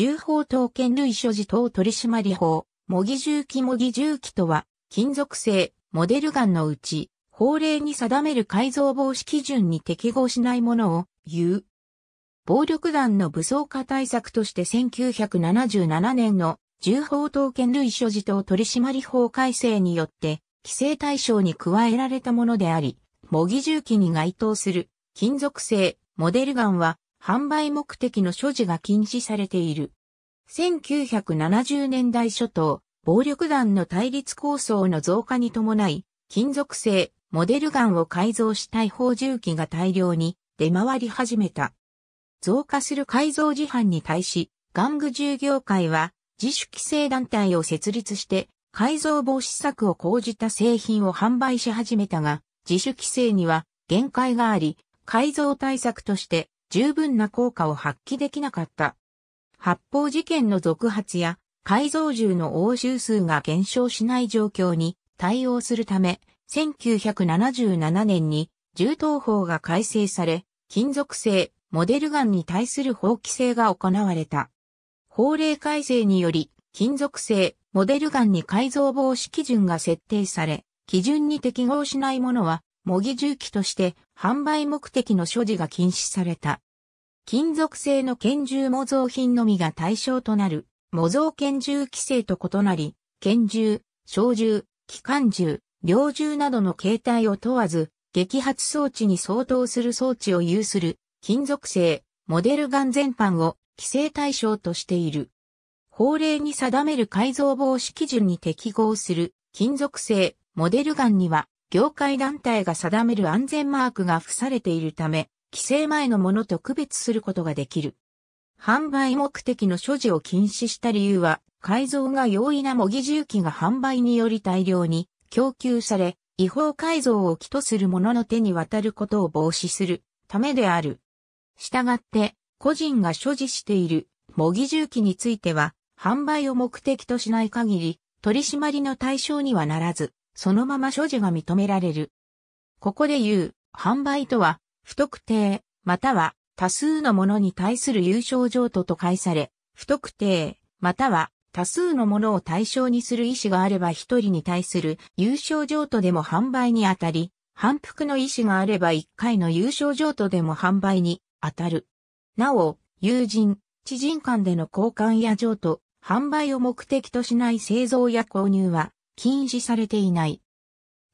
銃砲刀剣類所持等取締法、模擬銃器模擬銃器とは、金属製、モデルガンのうち、法令に定める改造防止基準に適合しないものを言う。暴力団の武装化対策として1977年の銃砲刀剣類所持等取締法改正によって、規制対象に加えられたものであり、模擬銃器に該当する金属製モデルガンは販売目的の所持が禁止されている。1970年代初頭、暴力団の対立構想の増加に伴い、金属製、モデルガンを改造したい銃器が大量に出回り始めた。増加する改造事犯に対し、玩具従業界は自主規制団体を設立して改造防止策を講じた製品を販売し始めたが、自主規制には限界があり、改造対策として十分な効果を発揮できなかった。発砲事件の続発や改造銃の応酬数が減少しない状況に対応するため、1977年に銃刀法が改正され、金属製、モデルガンに対する法規制が行われた。法令改正により、金属製、モデルガンに改造防止基準が設定され、基準に適合しないものは模擬銃器として販売目的の所持が禁止された。金属製の拳銃模造品のみが対象となる模造拳銃規制と異なり、拳銃、小銃、機関銃、猟銃などの形態を問わず、撃発装置に相当する装置を有する金属製、モデルガン全般を規制対象としている。法令に定める改造防止基準に適合する金属製、モデルガンには業界団体が定める安全マークが付されているため、規制前のものと区別することができる。販売目的の所持を禁止した理由は、改造が容易な模擬重機が販売により大量に供給され、違法改造を起とする者の手に渡ることを防止するためである。したがって、個人が所持している模擬重機については、販売を目的としない限り、取り締まりの対象にはならず、そのまま所持が認められる。ここで言う、販売とは、不特定、または多数のものに対する有償譲渡と解され、不特定、または多数のものを対象にする意思があれば一人に対する有償譲渡でも販売にあたり、反復の意思があれば一回の有償譲渡でも販売にあたる。なお、友人、知人間での交換や譲渡、販売を目的としない製造や購入は、禁止されていない。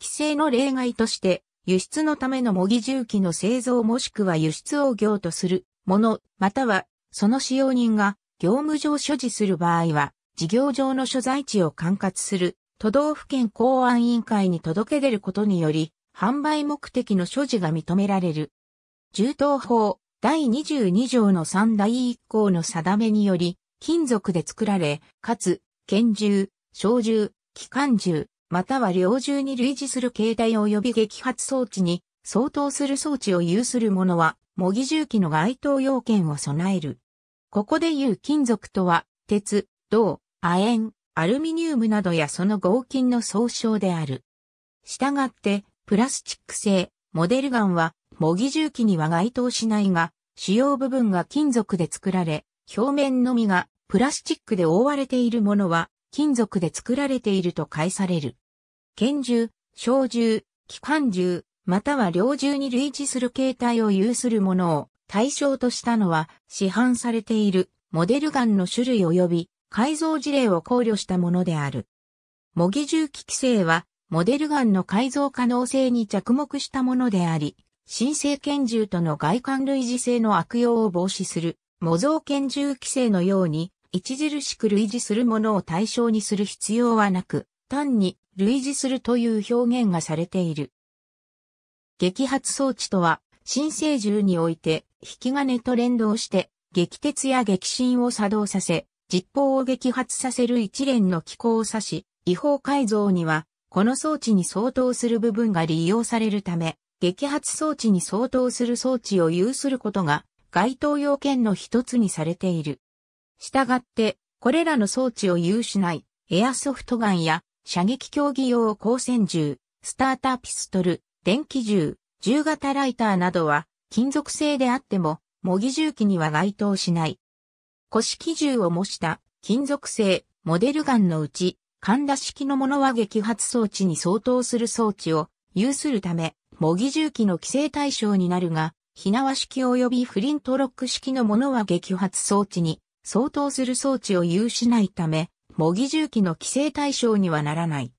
規制の例外として、輸出のための模擬重機の製造もしくは輸出を業とするもの、またはその使用人が業務上所持する場合は、事業上の所在地を管轄する都道府県公安委員会に届け出ることにより、販売目的の所持が認められる。銃刀法第22条の3第1項の定めにより、金属で作られ、かつ、拳銃、小銃、機関銃、または猟銃に類似する形態及び撃発装置に相当する装置を有する者は、模擬銃器の該当要件を備える。ここで言う金属とは、鉄、銅、亜鉛、アルミニウムなどやその合金の総称である。したがって、プラスチック製、モデルガンは、模擬銃器には該当しないが、主要部分が金属で作られ、表面のみがプラスチックで覆われているものは、金属で作られていると解される。拳銃、小銃、機関銃、または猟銃に類似する形態を有するものを対象としたのは市販されているモデルガンの種類及び改造事例を考慮したものである。模擬銃器規制はモデルガンの改造可能性に着目したものであり、新生拳銃との外観類似性の悪用を防止する模造拳銃規制のように著しく類似するものを対象にする必要はなく、単に類似するという表現がされている。激発装置とは、新生銃において、引き金と連動して、撃鉄や撃震を作動させ、実砲を撃発させる一連の機構を指し、違法改造には、この装置に相当する部分が利用されるため、撃発装置に相当する装置を有することが、該当要件の一つにされている。したがって、これらの装置を有しないエアソフトガンや射撃競技用光線銃、スターターピストル、電気銃、銃型ライターなどは金属製であっても模擬銃器には該当しない。古式銃を模した金属製モデルガンのうち、神田式のものは撃発装置に相当する装置を有するため、模擬銃器の規制対象になるが、火縄式及びフリントロック式のものは撃発装置に相当する装置を有しないため、模擬重機の規制対象にはならない。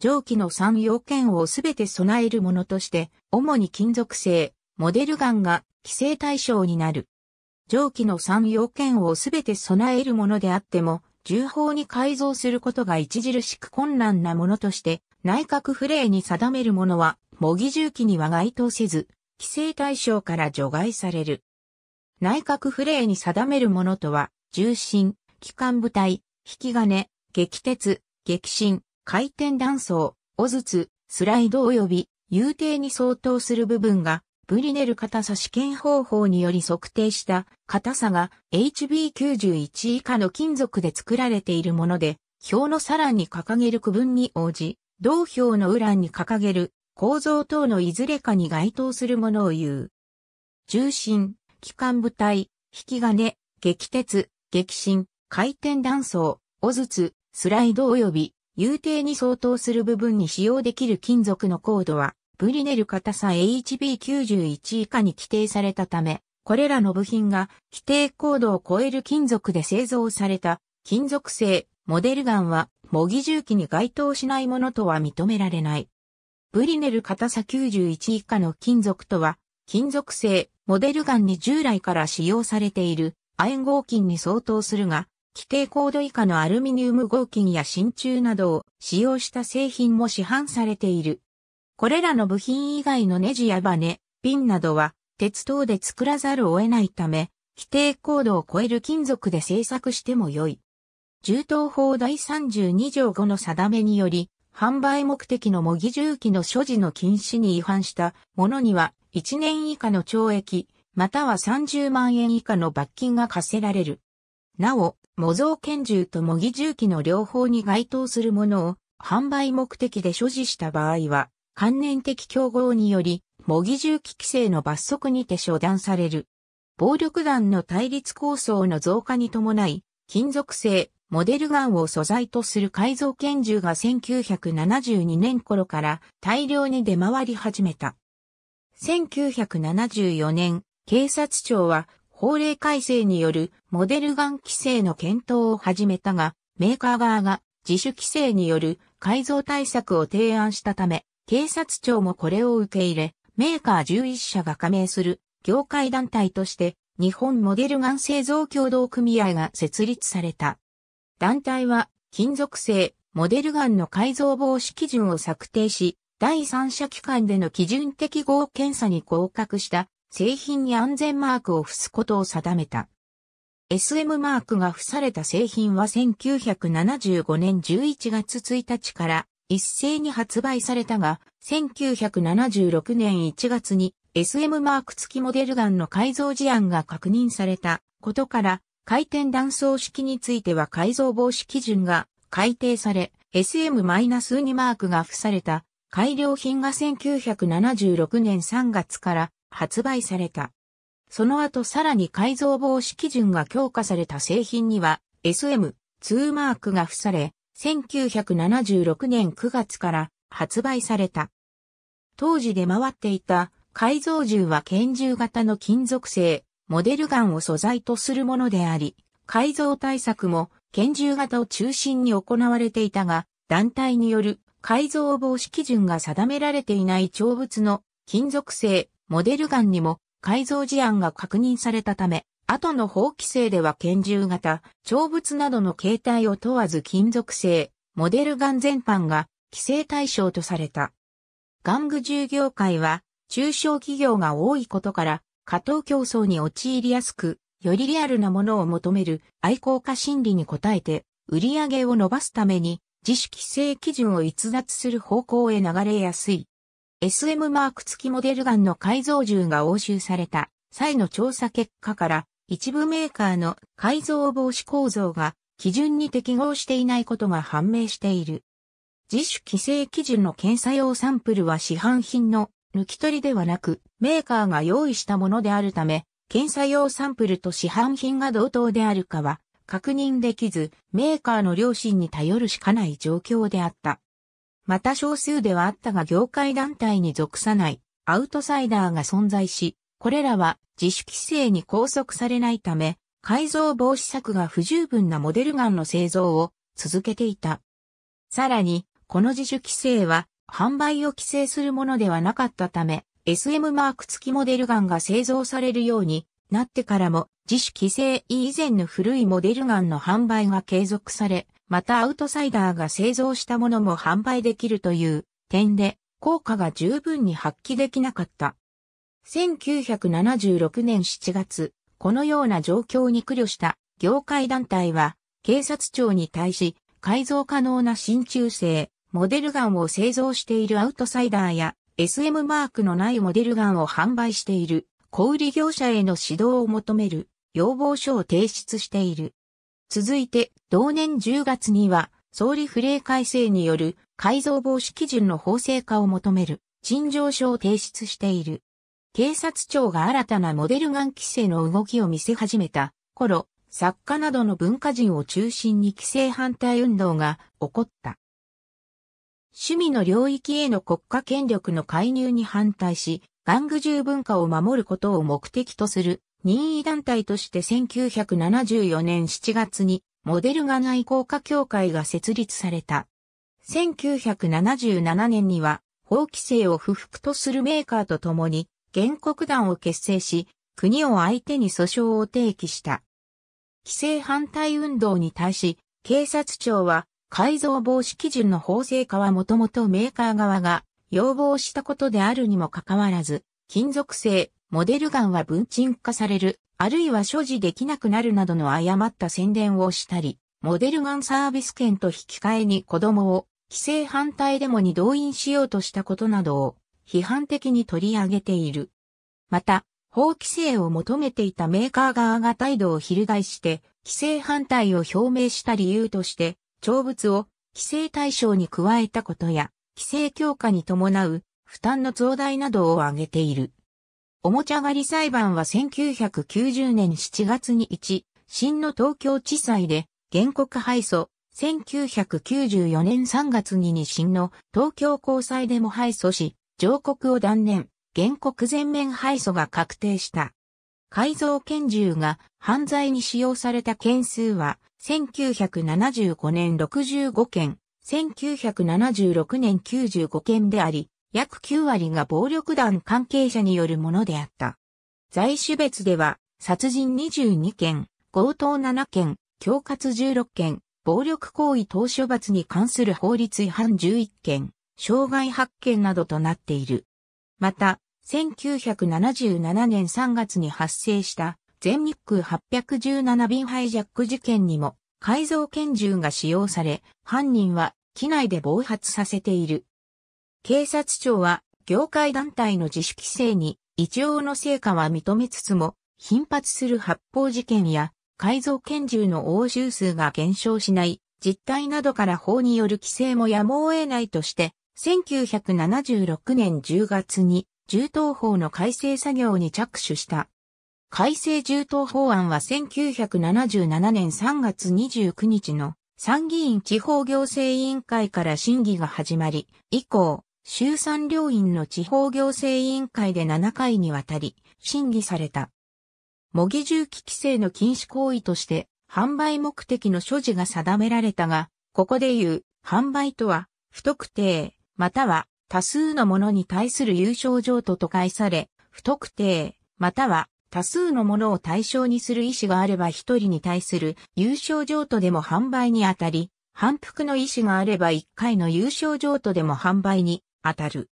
蒸気の3要件をすべて備えるものとして、主に金属製、モデルガンが規制対象になる。蒸気の3要件をすべて備えるものであっても、重砲に改造することが著しく困難なものとして、内閣フレーに定めるものは、模擬重機には該当せず、規制対象から除外される。内閣フレーに定めるものとは、重心、機関部隊、引き金、激鉄、激震、回転断層、ず筒、スライド及び、有定に相当する部分が、ブリネル硬さ試験方法により測定した硬さが HB91 以下の金属で作られているもので、表のさらに掲げる区分に応じ、同表の裏に掲げる構造等のいずれかに該当するものを言う。重心、機関部隊、引き金、激鉄、激震、回転断層、おずつ、スライド及び、有定に相当する部分に使用できる金属の硬度は、ブリネル硬さ HB91 以下に規定されたため、これらの部品が規定高度を超える金属で製造された金属製モデルガンは模擬重機に該当しないものとは認められない。ブリネル硬さ91以下の金属とは金属製モデルガンに従来から使用されている亜鉛合金に相当するが、規定高度以下のアルミニウム合金や真鍮などを使用した製品も市販されている。これらの部品以外のネジやバネ、ピンなどは鉄等で作らざるを得ないため、規定高度を超える金属で製作しても良い。銃刀法第32条5の定めにより、販売目的の模擬銃器の所持の禁止に違反したものには1年以下の懲役、または30万円以下の罰金が課せられる。なお、模造拳銃と模擬銃器の両方に該当するものを販売目的で所持した場合は、関連的競合により、模擬銃器規制の罰則にて処断される。暴力団の対立構想の増加に伴い、金属製、モデルガンを素材とする改造拳銃が1972年頃から大量に出回り始めた。1974年、警察庁は法令改正によるモデルガン規制の検討を始めたが、メーカー側が自主規制による改造対策を提案したため、警察庁もこれを受け入れ、メーカー11社が加盟する業界団体として日本モデルガン製造協同組合が設立された。団体は金属製モデルガンの改造防止基準を策定し、第三者機関での基準適合検査に合格した製品に安全マークを付すことを定めた。SM マークが付された製品は1975年11月1日から一斉に発売されたが、1976年1月に SM マーク付きモデルガンの改造事案が確認されたことから、回転断層式については改造防止基準が改定され、SM-2 マークが付された改良品が1976年3月から発売された。その後さらに改造防止基準が強化された製品には SM2 マークが付され、1976年9月から発売された。当時出回っていた改造銃は拳銃型の金属製、モデルガンを素材とするものであり、改造対策も拳銃型を中心に行われていたが、団体による改造防止基準が定められていない長物の金属製モデルガンにも改造事案が確認されたため、後の法規制では拳銃型、長物などの形態を問わず金属製、モデルガン全般が規制対象とされた。玩具従業界は中小企業が多いことから過当競争に陥りやすく、よりリアルなものを求める愛好家心理に応えて売り上げを伸ばすために自主規制基準を逸脱する方向へ流れやすい。SM マーク付きモデルガンの改造銃が押収された際の調査結果から、一部メーカーの改造防止構造が基準に適合していないことが判明している。自主規制基準の検査用サンプルは市販品の抜き取りではなく、メーカーが用意したものであるため、検査用サンプルと市販品が同等であるかは確認できず、メーカーの良心に頼るしかない状況であった。また少数ではあったが業界団体に属さないアウトサイダーが存在し、これらは自主規制に拘束されないため、改造防止策が不十分なモデルガンの製造を続けていた。さらに、この自主規制は販売を規制するものではなかったため、SM マーク付きモデルガンが製造されるようになってからも自主規制以前の古いモデルガンの販売が継続され、またアウトサイダーが製造したものも販売できるという点で効果が十分に発揮できなかった。1976年7月、このような状況に苦慮した業界団体は警察庁に対し改造可能な真鍮製、モデルガンを製造しているアウトサイダーや SM マークのないモデルガンを販売している小売業者への指導を求める要望書を提出している。続いて、同年10月には、総理不令改正による改造防止基準の法制化を求める陳情書を提出している。警察庁が新たなモデルガン規制の動きを見せ始めた頃、作家などの文化人を中心に規制反対運動が起こった。趣味の領域への国家権力の介入に反対し、玩具銃文化を守ることを目的とする任意団体として1974年7月にモデルガン愛好家協会が設立された。1977年には法規制を不服とするメーカーと共に原告団を結成し、国を相手に訴訟を提起した。規制反対運動に対し、警察庁は改造防止基準の法制化はもともとメーカー側が要望したことであるにもかかわらず、金属製、モデルガンは文鎮化される、あるいは所持できなくなるなどの誤った宣伝をしたり、モデルガンサービス権と引き換えに子供を規制反対デモに動員しようとしたことなどを批判的に取り上げている。また、法規制を求めていたメーカー側が態度を翻して、規制反対を表明した理由として、長物を規制対象に加えたことや、規制強化に伴う負担の増大などを挙げている。おもちゃ狩り裁判は1990年7月に1、新の東京地裁で、原告敗訴、1994年3月に2新の東京高裁でも敗訴し、上告を断念、原告全面敗訴が確定した。改造拳銃が犯罪に使用された件数は、1975年65件、1976年95件であり、約9割が暴力団関係者によるものであった。在種別では、殺人22件、強盗7件、恐喝16件、暴力行為当処罰に関する法律違反11件、障害発見などとなっている。また、1977年3月に発生した全日空817便ハイジャック事件にも改造拳銃が使用され、犯人は機内で暴発させている。警察庁は業界団体の自主規制に一応の成果は認めつつも、頻発する発砲事件や改造拳銃の応酬数が減少しない実態などから法による規制もやむを得ないとして、1976年10月に銃刀法の改正作業に着手した。改正銃刀法案は1977年3月29日の参議院地方行政委員会から審議が始まり、以降、衆参両院の地方行政委員会で7回にわたり審議された。模擬銃器規制の禁止行為として販売目的の所持が定められたが、ここで言う販売とは不特定または多数のものに対する有償譲渡と解され、不特定または多数のものを対象にする意思があれば一人に対する有償譲渡でも販売にあたり、反復の意思があれば一回の有償譲渡でも販売に当たる。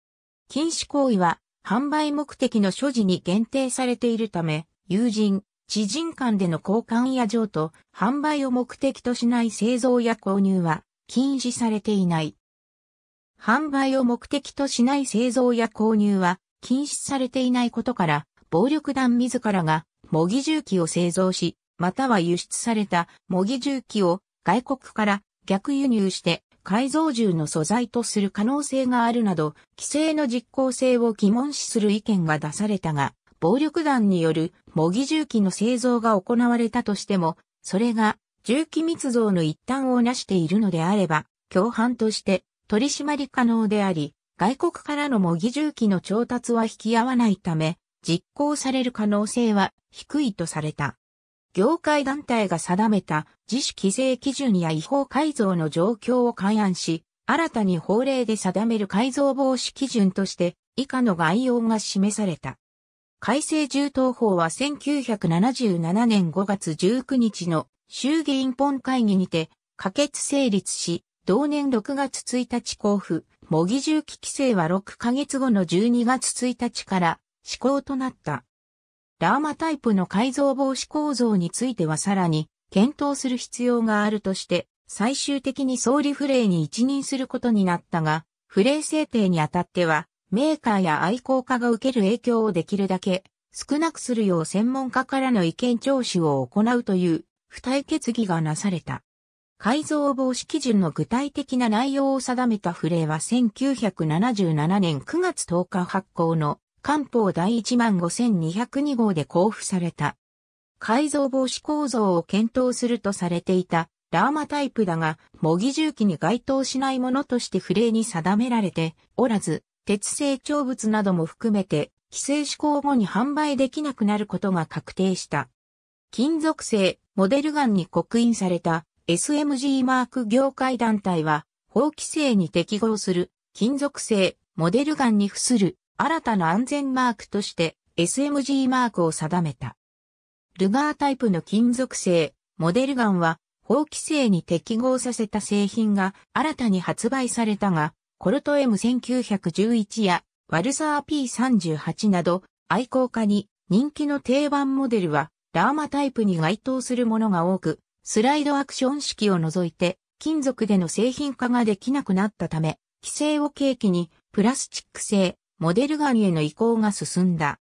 禁止行為は販売目的の所持に限定されているため、友人、知人間での交換や譲渡、販売を目的としない製造や購入は禁止されていない。販売を目的としない製造や購入は禁止されていないことから、暴力団自らが模擬銃器を製造し、または輸出された模擬銃器を外国から逆輸入して改造銃の素材とする可能性があるなど、規制の実効性を疑問視する意見が出されたが、暴力団による模擬銃器の製造が行われたとしても、それが銃器密造の一端を成しているのであれば、共犯として取り締まり可能であり、外国からの模擬銃器の調達は引き合わないため、実行される可能性は低いとされた。業界団体が定めた自主規制基準や違法改造の状況を勘案し、新たに法令で定める改造防止基準として以下の概要が示された。改正銃刀法は1977年5月19日の衆議院本会議にて可決成立し、同年6月1日交付、模擬銃器規制は6ヶ月後の12月1日から施行となった。ラーマタイプの改造防止構造についてはさらに検討する必要があるとして、最終的に総理フレーに一任することになったが、フレー制定にあたっては、メーカーや愛好家が受ける影響をできるだけ少なくするよう専門家からの意見聴取を行うという付帯決議がなされた。改造防止基準の具体的な内容を定めたフレーは1977年9月10日発行の官報第1万5202号で交付された。改造防止構造を検討するとされていたラーマタイプだが、模擬重機に該当しないものとして不例に定められておらず、鉄製長物なども含めて、規制施行後に販売できなくなることが確定した。金属製、モデルガンに刻印された SMG マーク業界団体は、法規制に適合する金属製、モデルガンに付する新たな安全マークとして SMG マークを定めた。ルガータイプの金属製、モデルガンは法規制に適合させた製品が新たに発売されたが、コルト M1911 やワルサー P38 など愛好家に人気の定番モデルはラーマタイプに該当するものが多く、スライドアクション式を除いて金属での製品化ができなくなったため、規制を契機にプラスチック製、モデルガンへの移行が進んだ。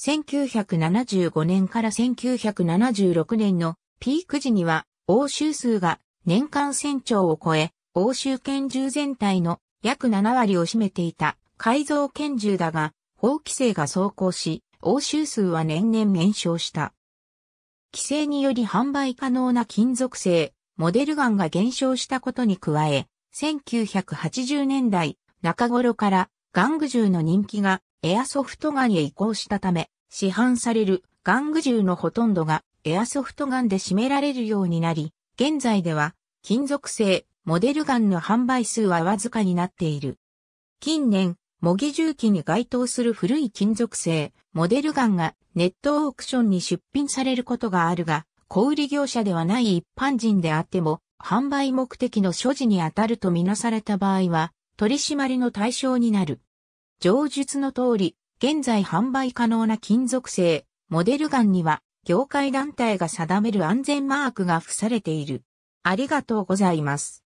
1975年から1976年のピーク時には欧州数が年間1000兆を超え、欧州拳銃全体の約7割を占めていた改造拳銃だが、法規制が走行し、欧州数は年々減少した。規制により販売可能な金属製、モデルガンが減少したことに加え、1980年代中頃からガング銃の人気がエアソフトガンへ移行したため、市販されるガング銃のほとんどがエアソフトガンで占められるようになり、現在では金属製モデルガンの販売数はわずかになっている。近年、模擬銃器に該当する古い金属製モデルガンがネットオークションに出品されることがあるが、小売業者ではない一般人であっても、販売目的の所持に当たるとみなされた場合は、取り締まりの対象になる。上述の通り、現在販売可能な金属製、モデルガンには、業界団体が定める安全マークが付されている。ありがとうございます。